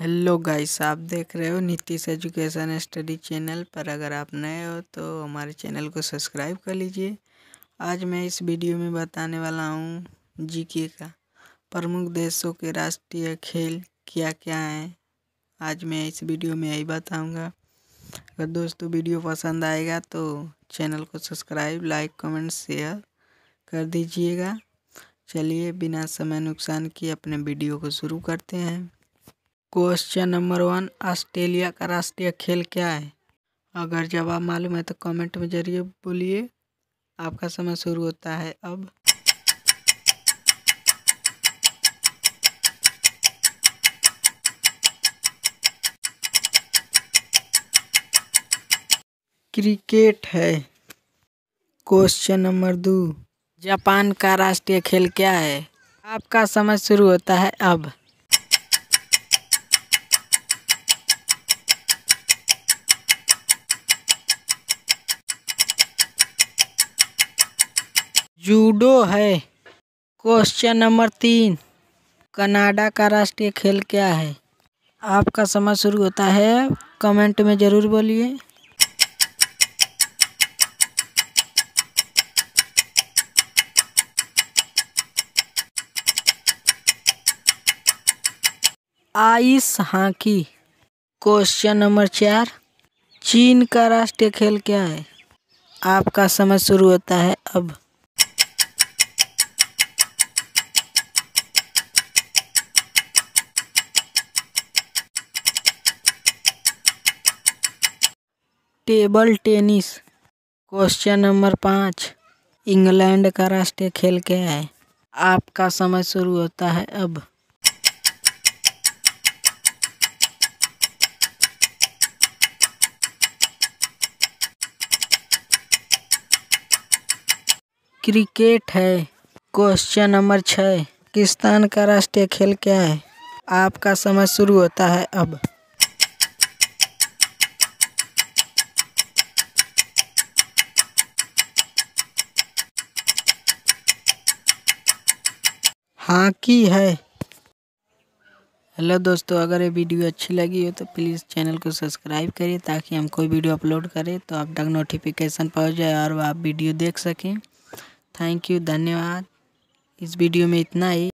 hello guys आप देख रहे हो नीतीश एजुकेशन स्टडी चैनल पर अगर आप नए हो तो हमारे चैनल को सब्सक्राइब कर लीजिए आज मैं इस वीडियो में बताने वाला हूँ जीके का प्रमुख देशों के राष्ट्रीय खेल क्या क्या हैं आज मैं इस वीडियो में यही बताऊँगा अगर दोस्तों वीडियो पसंद आएगा तो चैनल को सब्सक्राइब लाइक कमेंट शेयर कर दीजिएगा चलिए बिना समय नुकसान किए अपने वीडियो को शुरू करते हैं क्वेश्चन नंबर वन ऑस्ट्रेलिया का राष्ट्रीय खेल क्या है अगर जवाब मालूम है तो कमेंट में जरिए बोलिए आपका समय शुरू होता है अब क्रिकेट है क्वेश्चन नंबर दो जापान का राष्ट्रीय खेल क्या है आपका समय शुरू होता है अब जूडो है क्वेश्चन नंबर तीन कनाडा का राष्ट्रीय खेल क्या है आपका समय शुरू होता है कमेंट में ज़रूर बोलिए आइस हॉकी क्वेश्चन नंबर चार चीन का राष्ट्रीय खेल क्या है आपका समय शुरू होता है अब टेबल टेनिस क्वेश्चन नंबर पाँच इंग्लैंड का राष्ट्रीय खेल क्या है आपका समय शुरू होता है अब क्रिकेट है क्वेश्चन नंबर छः पाकिस्तान का राष्ट्रीय खेल क्या है आपका समय शुरू होता है अब हाकी है हेलो दोस्तों अगर ये वीडियो अच्छी लगी हो तो प्लीज़ चैनल को सब्सक्राइब करिए ताकि हम कोई वीडियो अपलोड करें तो आप तक नोटिफिकेशन पहुंच जाए और आप वीडियो देख सकें थैंक यू धन्यवाद इस वीडियो में इतना ही